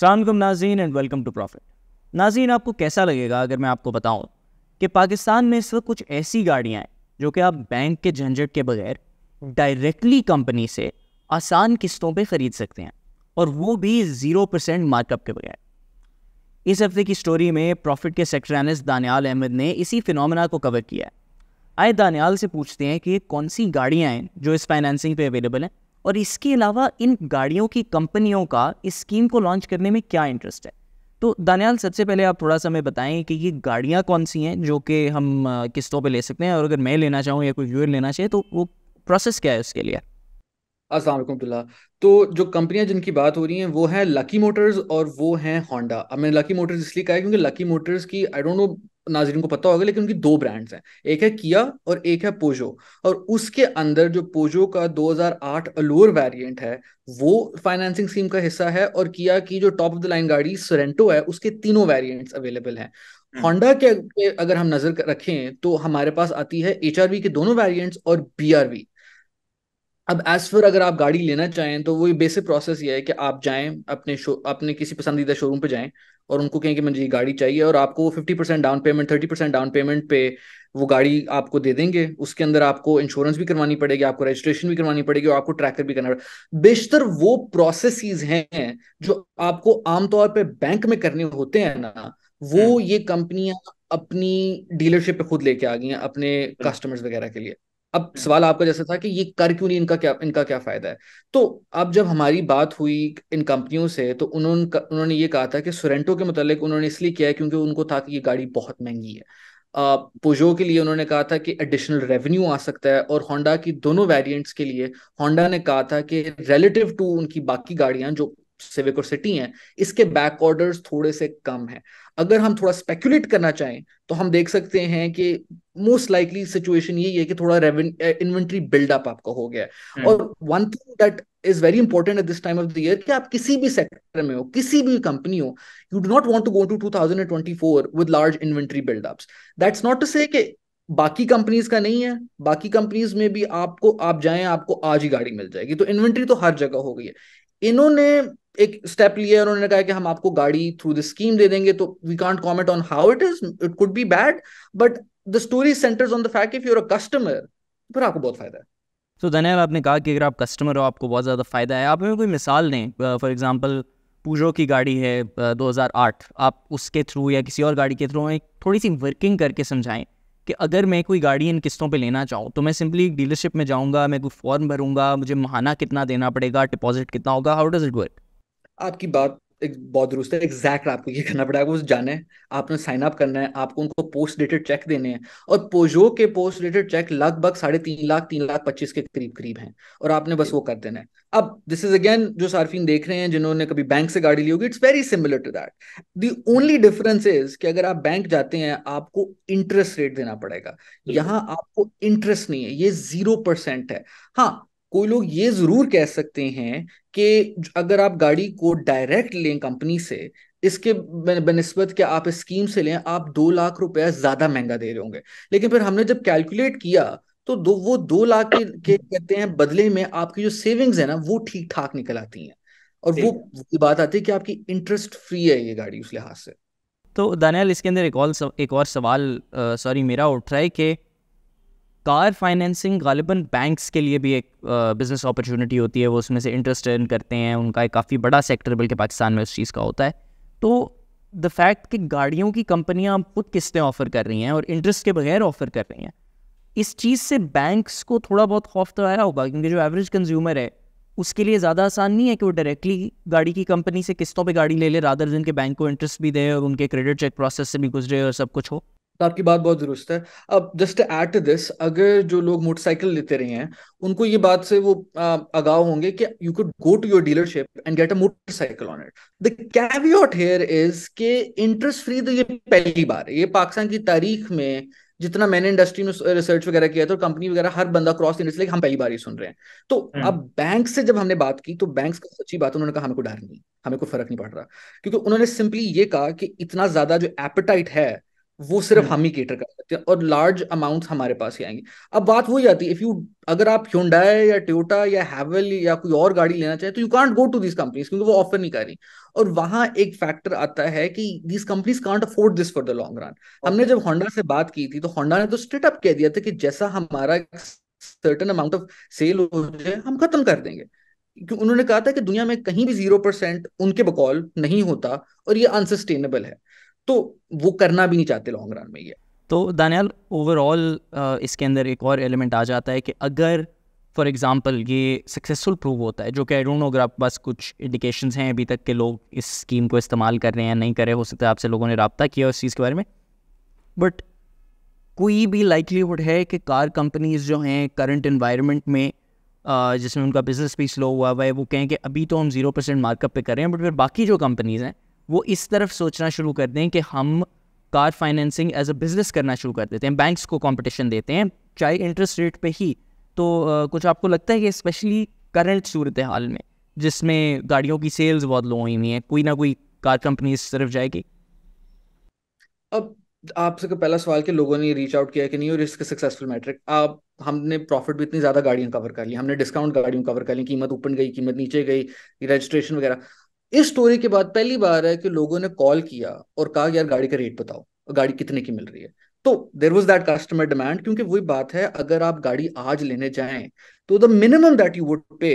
सलामकुम नाजीन and welcome to profit नाजीन आपको कैसा लगेगा अगर मैं आपको बताऊं कि पाकिस्तान में इस वक्त कुछ ऐसी गाड़ियां हैं जो कि आप बैंक के झंझट के बगैर डायरेक्टली कंपनी से आसान किस्तों पे ख़रीद सकते हैं और वो भी ज़ीरो परसेंट मार्कअप के बगैर इस हफ्ते की स्टोरी में प्रॉफिट के सेक्टर एनलिस्ट दानियाल अहमद ने इसी फिनमिना को कवर किया है आए दानियाल से पूछते हैं कि कौन सी गाड़ियाँ हैं जो इस फाइनेंसिंग पे अवेलेबल हैं और इसके अलावा इन गाड़ियों की कंपनियों का इस स्कीम को लॉन्च करने में क्या इंटरेस्ट है तो दानियाल सबसे पहले आप थोड़ा सा हमें बताएं कि ये गाड़ियाँ कौन सी हैं जो कि हम किस्तों पर ले सकते हैं और अगर मैं लेना चाहूँ या कोई व्यूअर लेना चाहिए तो वो प्रोसेस क्या है उसके लिए अस्सलाम तो जो कंपनियां जिनकी बात हो रही हैं वो हैं लकी मोटर्स और वो हैं होंडा अब मैंने लकी मोटर्स इसलिए कहा क्योंकि लकी मोटर्स की आई डोंट नो नाजरीन को पता होगा लेकिन उनकी दो ब्रांड्स हैं एक है किया और एक है पोजो और उसके अंदर जो पोजो का 2008 अलोर वेरिएंट है वो फाइनेंसिंग स्कीम का हिस्सा है और किया की जो टॉप ऑफ द लाइन गाड़ी सोरेंटो है उसके तीनों वेरिएंट्स अवेलेबल हैं होंडा हम्म। के अगर हम नजर रखें तो हमारे पास आती है एच के दोनों वेरियंट्स और बी अब एज फॉर अगर आप गाड़ी लेना चाहें तो वो बेसिक प्रोसेस ये है कि आप जाएं अपने शो अपने किसी पसंदीदा शोरूम पे जाएं और उनको कहें कि मुझे ये गाड़ी चाहिए और आपको fifty percent down payment thirty percent down payment पे वो गाड़ी आपको दे देंगे उसके अंदर आपको इंश्योरेंस भी करवानी पड़ेगी आपको रजिस्ट्रेशन भी करवानी पड़ेगी और आपको ट्रैकर भी करना पड़ेगा बेशतर वो प्रोसेस हैं जो आपको आमतौर पर बैंक में करने होते हैं ना वो हम्म। ये कंपनियां अपनी डीलरशिप पे खुद लेके आ गई हैं अपने कस्टमर्स वगैरह के लिए अब हम्म। सवाल आपका जैसा था कि ये कर क्यों नहीं इनका क्या इनका क्या फायदा है तो अब जब हमारी बात हुई इन कंपनियों से तो उन्होंने उन्होंने ये कहा था कि सोरेंटो के मतलब उन्होंने इसलिए किया है क्योंकि उनको था कि ये गाड़ी बहुत महंगी है पोजो के लिए उन्होंने कहा था कि एडिशनल रेवेन्यू आ सकता है और होंडा की दोनों वेरियंट्स के लिए होंडा ने कहा था कि रिलेटिव टू उनकी बाकी गाड़ियां जो सिविक और सिटी हैं इसके बैक ऑर्डर्स थोड़े से कम हैं अगर हम थोड़ा स्पेकुलेट करना चाहें तो हम देख सकते हैं कि मोस्ट लाइकली सिचुएशन यही है कि थोड़ा इन्वेंट्री बिल्डअप आपका हो गया है हम्म। और one thing that is very important at this time of the year कि आप किसी भी सेक्टर में हो किसी भी कंपनी हो you do not want to go to two thousand and twenty four with large inventory buildup that's not to say बाकी कंपनीज का नहीं है बाकी कंपनीज में भी आपको आप जाए आपको आज ही गाड़ी मिल जाएगी तो इन्वेंट्री तो हर जगह हो गई है इन्होंने एक स्टेप लिया है उन्होंने कहा कि हम आपको गाड़ी थ्रू द स्कीम दे देंगे तो we can't comment on how it is it could be bad but the story centres on the fact if you're a customer फिर आपको बहुत फायदा है तो दनियाल आपने कहा कि अगर आप कस्टमर हो आपको बहुत ज़्यादा फ़ायदा है आप हमें कोई मिसाल दें फॉर एग्जाम्पल पूजो की गाड़ी है uh, 2008 आप उसके थ्रू या किसी और गाड़ी के थ्रू एक थोड़ी सी वर्किंग करके समझाएं कि अगर मैं कोई गाड़ी इन किस्तों पे लेना चाहूँ तो मैं सिंपली एक डीलरशिप में जाऊँगा मैं कोई फॉर्म भरूंगा मुझे महाना कितना देना पड़ेगा डिपॉजिट कितना होगा हाउ डज़ इट वर्क आपकी बात एक बहुत दुरुस्त है एग्जैक्ट आपको ये करना पड़ेगा वो जाना है आपने साइन अप करना है आपको उनको पोस्ट डेटेड चेक देने हैं और पोजो के पोस्ट डेटेड चेक लगभग साढ़े तीन लाख तीन लाख पच्चीस के करीब करीब हैं और आपने बस वो कर देना है अब दिस इज अगेन जो सार्फिन देख रहे हैं जिन्होंने कभी बैंक से गाड़ी ली होगी it's very similar to that the only difference is कि अगर आप बैंक जाते हैं आपको इंटरेस्ट रेट देना पड़ेगा यहाँ आपको इंटरेस्ट नहीं है ये जीरो परसेंट है हाँ कोई लोग ये जरूर कह सकते हैं कि अगर आप गाड़ी को डायरेक्ट लें कंपनी से इसके बनस्बत के आप स्कीम से लें आप दो लाख रुपया ज्यादा महंगा दे रहे होंगे लेकिन फिर हमने जब कैलकुलेट किया तो दो वो दो लाख के, के कहते हैं बदले में आपकी जो सेविंग्स है ना वो ठीक ठाक निकल आती हैं और वो बात आती है कि आपकी इंटरेस्ट फ्री है ये गाड़ी उस लिहाज से तो दानियाल इसके अंदर एक और एक और सवाल सॉरी मेरा उठ रहा है कि कार फाइनेंसिंग गालिबा बैंक्स के लिए भी एक बिज़नेस अपॉर्चुनिटी होती है वो उसमें से इंटरेस्ट अर्न करते हैं उनका एक काफ़ी बड़ा सेक्टर बल्कि पाकिस्तान में उस चीज़ का होता है तो द फैक्ट कि गाड़ियों की कंपनियां खुद किस्तें ऑफ़र कर रही हैं और इंटरेस्ट के बगैर ऑफ़र कर रही हैं इस चीज़ से बैंक्स को थोड़ा बहुत खौफ तो आया होगा क्योंकि जो एवरेज कंज्यूमर है उसके लिए ज़्यादा आसान नहीं है कि वो डायरेक्टली गाड़ी की कंपनी से किस्तों पे गाड़ी ले ले रादर दिन के बैंक को इंटरेस्ट भी दे और उनके क्रेडिट चेक प्रोसेस से भी गुजरे और सब कुछ हो तो आपकी बात बहुत दुरुस्त है अब जस्ट एट टू दिस अगर जो लोग मोटरसाइकिल लेते रहे हैं उनको ये बात से वो आगाव होंगे कि you could go to your dealership and get a motorcycle on it the caveat here is के इंटरेस्ट फ्री तो ये पहली बार ये पाकिस्तान की तारीख में जितना मैंने इंडस्ट्री में रिसर्च वगैरह किया और कंपनी तो वगैरह हर बंदा क्रॉस इंडस्ट्री हम पहली बार ही सुन रहे हैं तो हम्म। अब बैंक से जब हमने बात की तो बैंक का सच्ची बात उन्होंने कहा हमें को डर नहीं हमें कोई फर्क नहीं पड़ रहा क्योंकि उन्होंने सिंपली ये कहा कि इतना ज्यादा जो एपेटाइट है वो सिर्फ हम्म। हम ही केटर कर सकते हैं और लार्ज अमाउंट्स हमारे पास ही आएंगे अब बात वही आती है इफ यू अगर आप ह्यूंडाई या टोयोटा या हैवल या कोई और गाड़ी लेना चाहें तो you can't go to this companies क्योंकि वो ऑफर नहीं कर रही और वहां एक फैक्टर आता है कि this companies can't afford this for the long run हमने जब होंडा से बात की थी तो होंडा ने तो स्ट्रेट अप कह दिया था कि जैसा हमारा सर्टन अमाउंट ऑफ सेल हो जाए हम खत्म कर देंगे क्योंकि उन्होंने कहा था कि दुनिया में कहीं भी जीरो परसेंट उनके बकौल नहीं होता और ये अनसस्टेनेबल है तो वो करना भी नहीं चाहते लॉन्ग रन में ये तो दानियाल ओवरऑल uh, इसके अंदर एक और एलिमेंट आ जाता है कि अगर फॉर एग्ज़ाम्पल ये सक्सेसफुल प्रूव होता है जो कि आई डोंट नो अगर आप बस कुछ इंडिकेशन हैं अभी तक के लोग इस स्कीम को इस्तेमाल कर रहे हैं नहीं कर रहे हो सकता है आपसे लोगों ने रबता किया उस चीज़ के बारे में बट कोई भी लाइकलीहुड है कि कार कंपनीज जो हैं करंट इन्वायरमेंट में uh, जिसमें उनका बिजनेस भी स्लो हुआ हुआ है वो कहें कि अभी तो हम जीरो परसेंट मार्कअप पे कर रहे हैं बट फिर बाकी जो कंपनीज़ हैं वो इस तरफ सोचना शुरू कर दें कि हम car financing as a business करना शुरू कर देते हैं बैंक्स को कंपटीशन देते हैं चाहे इंटरेस्ट रेट पे ही तो आ, कुछ आपको लगता है कि स्पेशली करंट सूरत हाल में जिसमें गाड़ियों की सेल्स बहुत लो हुई हुई हैं कोई ना कोई कार कंपनी इस तरफ जाएगी अब आपसे पहला सवाल कि लोगों ने रीच आउट किया कि नहीं और रिस्क सक्सेसफुल मैट्रिक आप हमने प्रॉफिट भी इतनी ज़्यादा गाड़ियाँ कवर कर ली हमने डिस्काउंट गाड़ियों कवर कर ली कीमत ऊपर गई कीमत नीचे गई रजिस्ट्रेशन वगैरह इस स्टोरी के बाद पहली बार है कि लोगों ने कॉल किया और कहा यार गाड़ी का रेट बताओ गाड़ी कितने की मिल रही है तो there was that customer demand क्योंकि वही बात है अगर आप गाड़ी आज लेने जाए तो the minimum that you would pay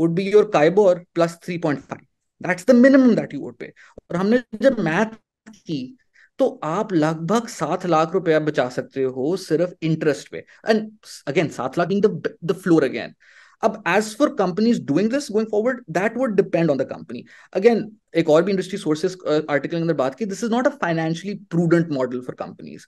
would be your KIBOR plus three point five that's the minimum that you would pay और हमने जब मैथ की तो आप लगभग सात लाख रुपया बचा सकते हो सिर्फ इंटरेस्ट पे एंड अगेन सात lakh in the floor again अब as for companies doing this going forward that would depend on the company again एक और भी इंडस्ट्री सोर्सेज आर्टिकल के अंदर बात की this is not a financially prudent model for companies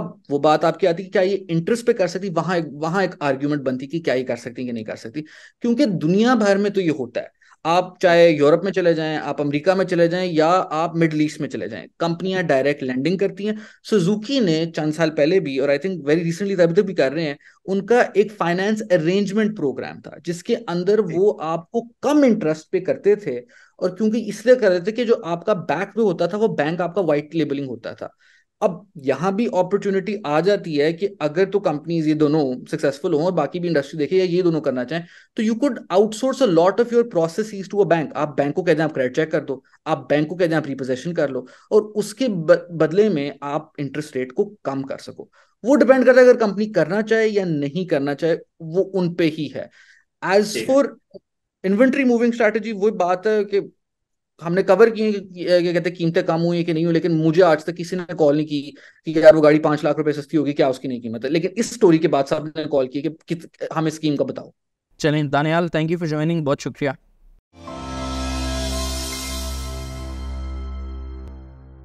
अब वो बात आपकी आती कि क्या ये इंटरेस्ट पे कर सकती वहां एक वहां एक आर्ग्यूमेंट बनती कि क्या ये कर सकती कि नहीं कर सकती क्योंकि दुनिया भर में तो ये होता है आप चाहे यूरोप में चले जाएं आप अमेरिका में चले जाएं या आप मिडल ईस्ट में चले जाएं कंपनियां डायरेक्ट लैंडिंग करती हैं सुजुकी ने चंद साल पहले भी और आई थिंक वेरी रिसेंटली अभी तक भी कर रहे हैं उनका एक फाइनेंस अरेंजमेंट प्रोग्राम था जिसके अंदर वो आपको कम इंटरेस्ट पे करते थे और क्योंकि इसलिए कर रहे थे कि जो आपका बैक पे होता था वो बैंक आपका व्हाइट लेबलिंग होता था अब यहां भी अपॉर्चुनिटी आ जाती है कि अगर तो कंपनीज ये दोनों सक्सेसफुल हों और बाकी भी इंडस्ट्री देखे या ये दोनों करना चाहें तो you could outsource a lot of your process to a bank आप बैंक को कह दें आप क्रेडिट चेक कर दो आप बैंक को कह दें आप रिपोजेशन कर लो और उसके बदले में आप इंटरेस्ट रेट को कम कर सको वो डिपेंड करता है अगर कंपनी करना चाहे या नहीं करना चाहे वो उन पे ही है as for inventory moving strategy वो बात है कि हमने कवर किए क्या कहते हैं कीमतें कम हुई है कि नहीं हुई लेकिन मुझे आज तक किसी ने कॉल नहीं की कि यार वो गाड़ी पांच लाख रुपए सस्ती होगी क्या उसकी नहीं कीमत है लेकिन इस स्टोरी के बाद साहब ने कॉल की कि, हम स्कीम का बताओ चलें Daniyal thank you for joining बहुत शुक्रिया